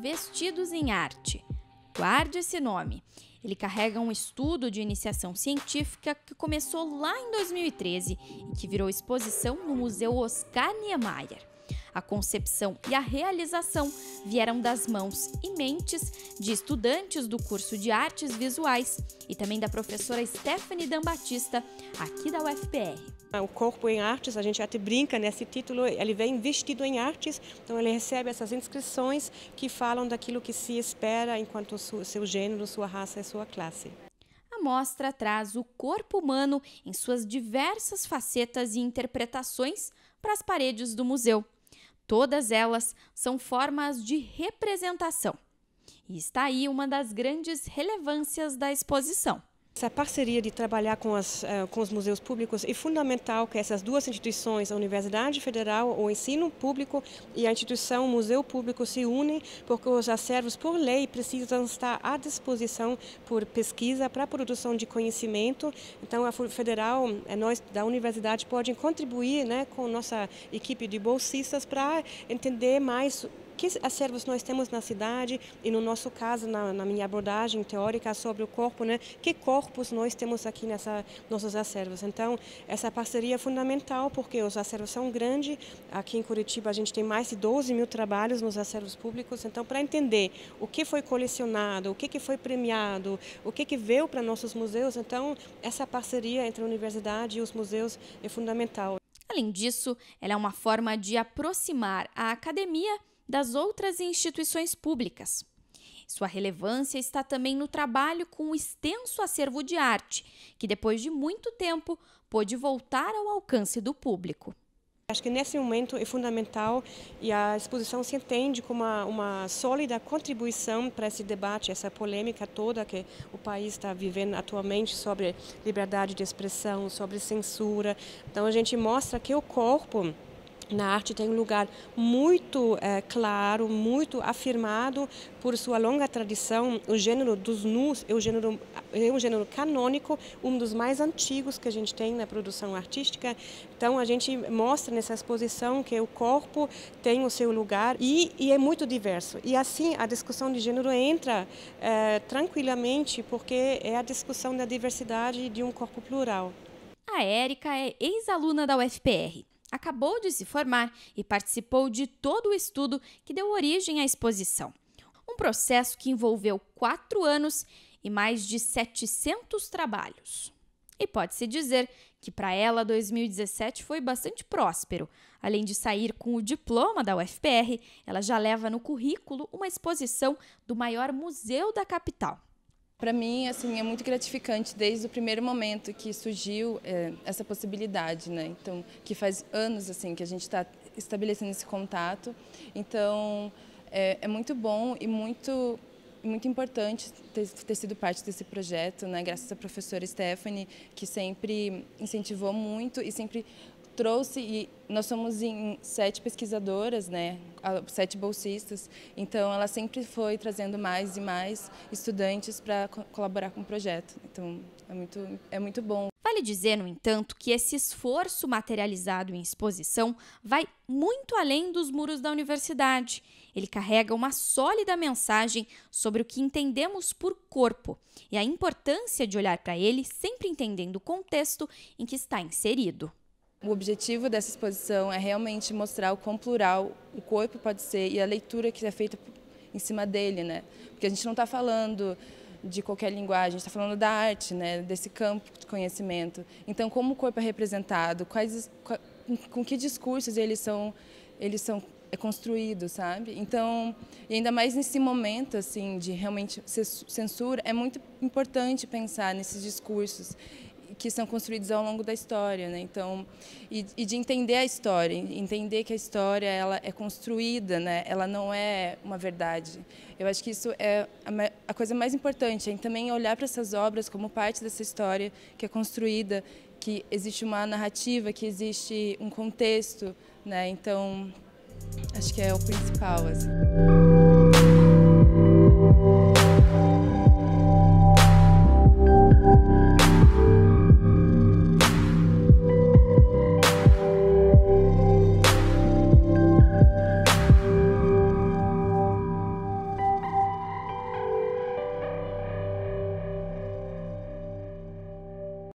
Vestidos em Arte. Guarde esse nome. Ele carrega um estudo de iniciação científica que começou lá em 2013 e que virou exposição no Museu Oscar Niemeyer. A concepção e a realização vieram das mãos e mentes de estudantes do curso de Artes Visuais e também da professora Stephanie Dan Batista, aqui da UFPR. Ah, o Corpo em Artes, a gente até brinca nesse né? título, ele vem vestido em artes, então ele recebe essas inscrições que falam daquilo que se espera enquanto seu gênero, sua raça e sua classe. A mostra traz o corpo humano em suas diversas facetas e interpretações para as paredes do museu. Todas elas são formas de representação. E está aí uma das grandes relevâncias da exposição. Essa parceria de trabalhar com, as, eh, com os museus públicos é fundamental que essas duas instituições, a Universidade Federal, o ensino público e a instituição Museu Público se unem, porque os acervos, por lei, precisam estar à disposição por pesquisa, para produção de conhecimento. Então, a Federal, eh, nós da Universidade, podem contribuir né, com nossa equipe de bolsistas para entender mais que acervos nós temos na cidade e no nosso caso, na, na minha abordagem teórica sobre o corpo, né, que corpos nós temos aqui nessa nossos acervos. Então, essa parceria é fundamental porque os acervos são grandes. Aqui em Curitiba a gente tem mais de 12 mil trabalhos nos acervos públicos. Então, para entender o que foi colecionado, o que, que foi premiado, o que, que veio para nossos museus, então essa parceria entre a universidade e os museus é fundamental. Além disso, ela é uma forma de aproximar a academia das outras instituições públicas. Sua relevância está também no trabalho com o extenso acervo de arte, que depois de muito tempo pôde voltar ao alcance do público. Acho que nesse momento é fundamental e a exposição se entende como uma, uma sólida contribuição para esse debate, essa polêmica toda que o país está vivendo atualmente sobre liberdade de expressão, sobre censura. Então a gente mostra que o corpo na arte tem um lugar muito é, claro, muito afirmado por sua longa tradição. O gênero dos nus é, o gênero, é um gênero canônico, um dos mais antigos que a gente tem na produção artística. Então a gente mostra nessa exposição que o corpo tem o seu lugar e, e é muito diverso. E assim a discussão de gênero entra é, tranquilamente porque é a discussão da diversidade de um corpo plural. A Érica é ex-aluna da UFPR acabou de se formar e participou de todo o estudo que deu origem à exposição. Um processo que envolveu quatro anos e mais de 700 trabalhos. E pode-se dizer que para ela 2017 foi bastante próspero. Além de sair com o diploma da UFPR, ela já leva no currículo uma exposição do maior museu da capital. Para mim, assim, é muito gratificante desde o primeiro momento que surgiu é, essa possibilidade, né? Então, que faz anos assim que a gente está estabelecendo esse contato. Então, é, é, muito bom e muito muito importante ter, ter, sido parte desse projeto, né? Graças à professora Stephanie, que sempre incentivou muito e sempre trouxe e nós somos em sete pesquisadoras, né, sete bolsistas, então ela sempre foi trazendo mais e mais estudantes para co colaborar com o projeto. Então é muito é muito bom. Vale dizer, no entanto, que esse esforço materializado em exposição vai muito além dos muros da universidade. Ele carrega uma sólida mensagem sobre o que entendemos por corpo e a importância de olhar para ele sempre entendendo o contexto em que está inserido. O objetivo dessa exposição é realmente mostrar o quão plural o corpo pode ser e a leitura que é feita em cima dele, né? Porque a gente não está falando de qualquer linguagem, está falando da arte, né? Desse campo de conhecimento. Então, como o corpo é representado, quais, com que discursos eles são, eles são é construído, sabe? Então, e ainda mais nesse momento assim de realmente censura, é muito importante pensar nesses discursos que são construídos ao longo da história, né? Então, e, e, de entender a história, entender que a história ela é construída, né? Ela não é uma verdade. Eu acho que isso é a, a coisa mais importante, é também olhar para essas obras como parte dessa história que é construída, que existe uma narrativa, que existe um contexto, né? Então, acho que é o principal. Assim.